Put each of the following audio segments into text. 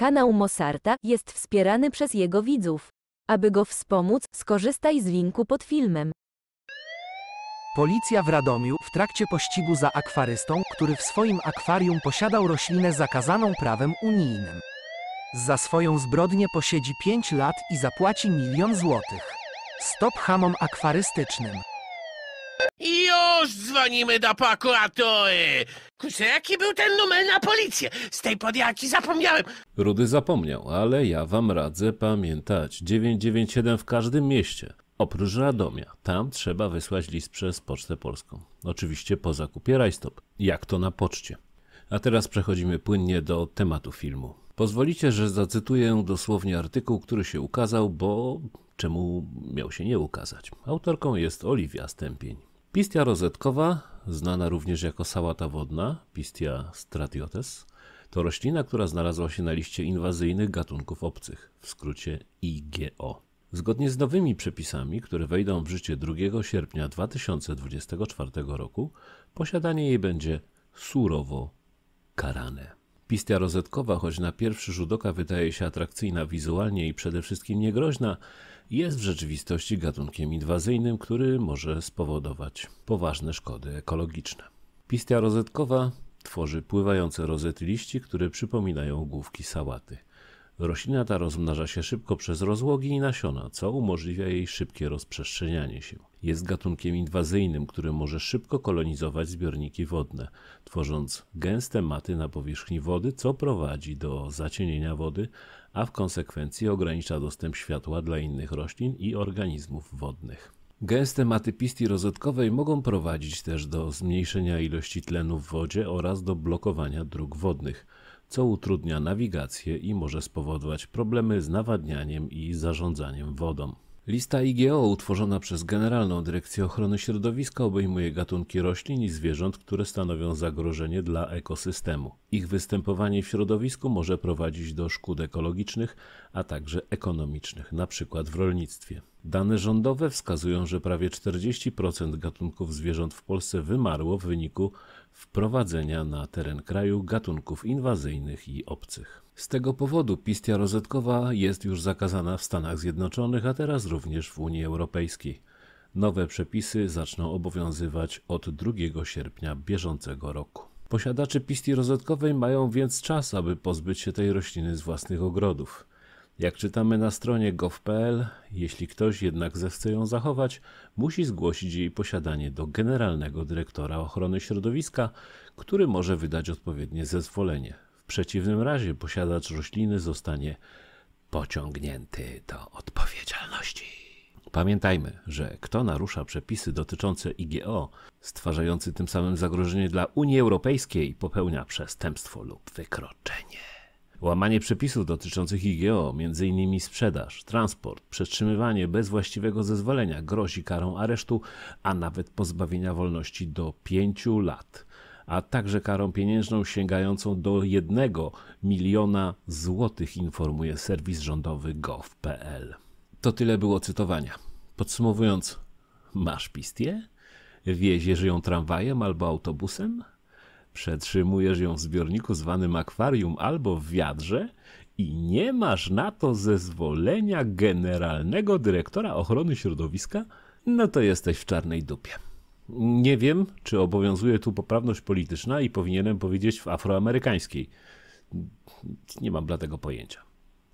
Kanał Mosarta jest wspierany przez jego widzów. Aby go wspomóc, skorzystaj z linku pod filmem. Policja w Radomiu w trakcie pościgu za akwarystą, który w swoim akwarium posiadał roślinę zakazaną prawem unijnym. Za swoją zbrodnię posiedzi 5 lat i zapłaci milion złotych. Stop hamom akwarystycznym. Już dzwonimy do prokuratury! Kurczę, jaki był ten numer na policję? Z tej podjaki zapomniałem. Rudy zapomniał, ale ja wam radzę pamiętać. 997 w każdym mieście. Oprócz Radomia. Tam trzeba wysłać list przez Pocztę Polską. Oczywiście po zakupie rajstop. Jak to na poczcie. A teraz przechodzimy płynnie do tematu filmu. Pozwolicie, że zacytuję dosłownie artykuł, który się ukazał, bo czemu miał się nie ukazać. Autorką jest Oliwia Stępień. Pistia rozetkowa, znana również jako sałata wodna, Pistia stratiotes, to roślina, która znalazła się na liście inwazyjnych gatunków obcych, w skrócie IGO. Zgodnie z nowymi przepisami, które wejdą w życie 2 sierpnia 2024 roku, posiadanie jej będzie surowo karane. Pistia rozetkowa, choć na pierwszy rzut oka wydaje się atrakcyjna wizualnie i przede wszystkim niegroźna, jest w rzeczywistości gatunkiem inwazyjnym, który może spowodować poważne szkody ekologiczne. Pistia rozetkowa tworzy pływające rozety liści, które przypominają główki sałaty. Roślina ta rozmnaża się szybko przez rozłogi i nasiona, co umożliwia jej szybkie rozprzestrzenianie się. Jest gatunkiem inwazyjnym, który może szybko kolonizować zbiorniki wodne, tworząc gęste maty na powierzchni wody, co prowadzi do zacienienia wody, a w konsekwencji ogranicza dostęp światła dla innych roślin i organizmów wodnych. Gęste maty pistii rozetkowej mogą prowadzić też do zmniejszenia ilości tlenu w wodzie oraz do blokowania dróg wodnych, co utrudnia nawigację i może spowodować problemy z nawadnianiem i zarządzaniem wodą. Lista IGO utworzona przez Generalną Dyrekcję Ochrony Środowiska obejmuje gatunki roślin i zwierząt, które stanowią zagrożenie dla ekosystemu. Ich występowanie w środowisku może prowadzić do szkód ekologicznych, a także ekonomicznych, np. w rolnictwie. Dane rządowe wskazują, że prawie 40% gatunków zwierząt w Polsce wymarło w wyniku wprowadzenia na teren kraju gatunków inwazyjnych i obcych. Z tego powodu pistia rozetkowa jest już zakazana w Stanach Zjednoczonych, a teraz również w Unii Europejskiej. Nowe przepisy zaczną obowiązywać od 2 sierpnia bieżącego roku. Posiadacze pistii rozetkowej mają więc czas, aby pozbyć się tej rośliny z własnych ogrodów. Jak czytamy na stronie gov.pl, jeśli ktoś jednak zechce ją zachować, musi zgłosić jej posiadanie do Generalnego Dyrektora Ochrony Środowiska, który może wydać odpowiednie zezwolenie. W przeciwnym razie posiadacz rośliny zostanie pociągnięty do odpowiedzialności. Pamiętajmy, że kto narusza przepisy dotyczące IGO, stwarzający tym samym zagrożenie dla Unii Europejskiej, popełnia przestępstwo lub wykroczenie. Łamanie przepisów dotyczących IGO, m.in. sprzedaż, transport, przetrzymywanie bez właściwego zezwolenia grozi karą aresztu, a nawet pozbawienia wolności do 5 lat, a także karą pieniężną sięgającą do 1 miliona złotych, informuje serwis rządowy gov.pl. To tyle było cytowania. Podsumowując, masz pistię? W ją tramwajem albo autobusem? Przetrzymujesz ją w zbiorniku zwanym akwarium albo w wiadrze i nie masz na to zezwolenia generalnego dyrektora ochrony środowiska, no to jesteś w czarnej dupie. Nie wiem, czy obowiązuje tu poprawność polityczna i powinienem powiedzieć w afroamerykańskiej. Nie mam dla tego pojęcia.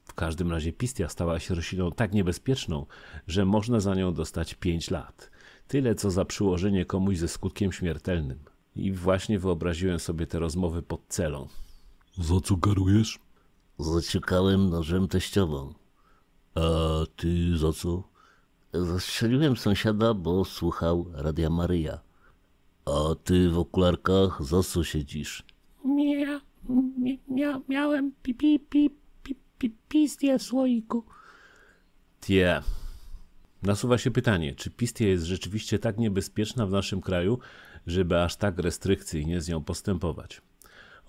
W każdym razie pistia stała się rośliną tak niebezpieczną, że można za nią dostać 5 lat. Tyle co za przyłożenie komuś ze skutkiem śmiertelnym. I właśnie wyobraziłem sobie te rozmowy pod celą. Za co Zacugarujesz? Zaciukałem nożem teściową. A ty za co? Zastrzeliłem sąsiada, bo słuchał Radia Maryja. A ty w okularkach za co siedzisz? Mia, mia, miałem pipi, pipi, pi pistię słoiku. Tie. Nasuwa się pytanie, czy pistia jest rzeczywiście tak niebezpieczna w naszym kraju, żeby aż tak restrykcyjnie z nią postępować.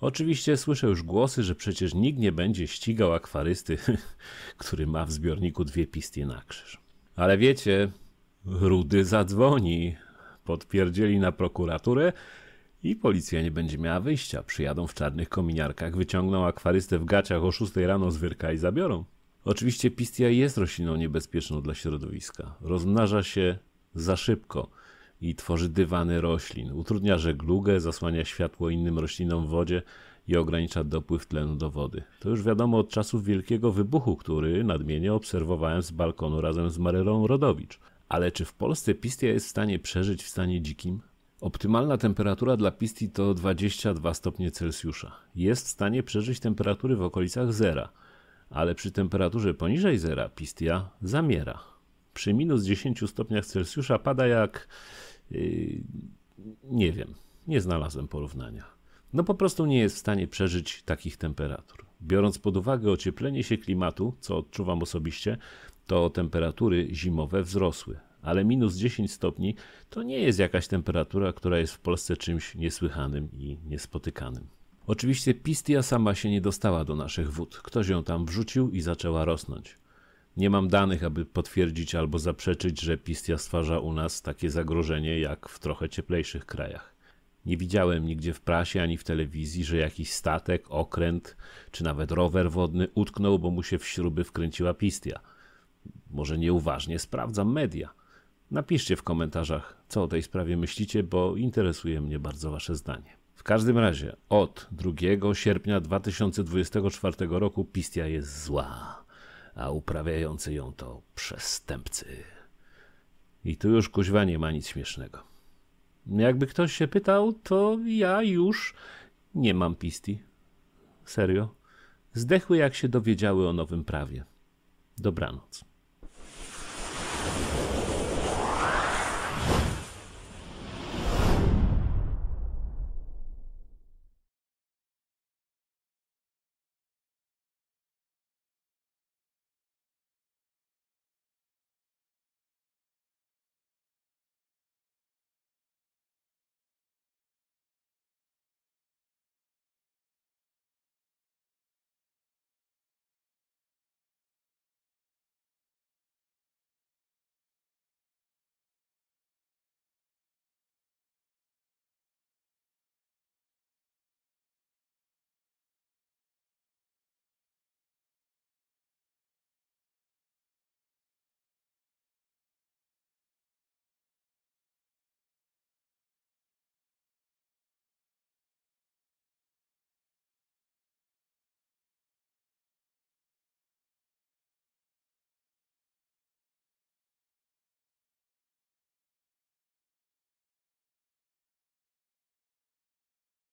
Oczywiście słyszę już głosy, że przecież nikt nie będzie ścigał akwarysty, który ma w zbiorniku dwie pisty na krzyż. Ale wiecie, Rudy zadzwoni, podpierdzieli na prokuraturę i policja nie będzie miała wyjścia. Przyjadą w czarnych kominiarkach, wyciągną akwarystę w gaciach o 6 rano z wyrka i zabiorą. Oczywiście pistia jest rośliną niebezpieczną dla środowiska. Rozmnaża się za szybko i tworzy dywany roślin. Utrudnia żeglugę, zasłania światło innym roślinom w wodzie i ogranicza dopływ tlenu do wody. To już wiadomo od czasów wielkiego wybuchu, który nadmiennie obserwowałem z balkonu razem z Marylą Rodowicz. Ale czy w Polsce pistia jest w stanie przeżyć w stanie dzikim? Optymalna temperatura dla pistii to 22 stopnie Celsjusza. Jest w stanie przeżyć temperatury w okolicach zera, ale przy temperaturze poniżej zera pistia zamiera przy minus 10 stopniach Celsjusza pada jak. Y, nie wiem, nie znalazłem porównania. No po prostu nie jest w stanie przeżyć takich temperatur. Biorąc pod uwagę ocieplenie się klimatu, co odczuwam osobiście, to temperatury zimowe wzrosły. Ale minus 10 stopni to nie jest jakaś temperatura, która jest w Polsce czymś niesłychanym i niespotykanym. Oczywiście Pistia sama się nie dostała do naszych wód. Ktoś ją tam wrzucił i zaczęła rosnąć. Nie mam danych, aby potwierdzić albo zaprzeczyć, że pistia stwarza u nas takie zagrożenie jak w trochę cieplejszych krajach. Nie widziałem nigdzie w prasie ani w telewizji, że jakiś statek, okręt czy nawet rower wodny utknął, bo mu się w śruby wkręciła pistia. Może nieuważnie sprawdzam media. Napiszcie w komentarzach, co o tej sprawie myślicie, bo interesuje mnie bardzo Wasze zdanie. W każdym razie od 2 sierpnia 2024 roku pistia jest zła a uprawiający ją to przestępcy. I tu już kuźwa nie ma nic śmiesznego. Jakby ktoś się pytał, to ja już nie mam pisti. Serio. Zdechły jak się dowiedziały o nowym prawie. Dobranoc.